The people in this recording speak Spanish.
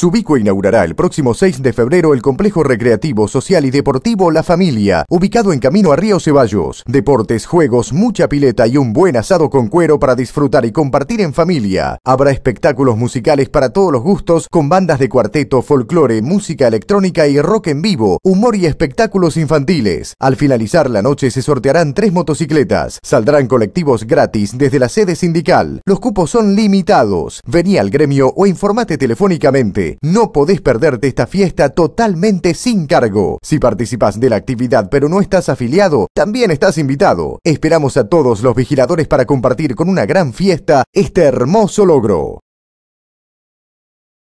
Subico inaugurará el próximo 6 de febrero el complejo recreativo, social y deportivo La Familia, ubicado en camino a Río Ceballos. Deportes, juegos, mucha pileta y un buen asado con cuero para disfrutar y compartir en familia. Habrá espectáculos musicales para todos los gustos, con bandas de cuarteto, folclore, música electrónica y rock en vivo, humor y espectáculos infantiles. Al finalizar la noche se sortearán tres motocicletas. Saldrán colectivos gratis desde la sede sindical. Los cupos son limitados. Vení al gremio o informate telefónicamente no podés perderte esta fiesta totalmente sin cargo. Si participas de la actividad pero no estás afiliado, también estás invitado. Esperamos a todos los vigiladores para compartir con una gran fiesta este hermoso logro.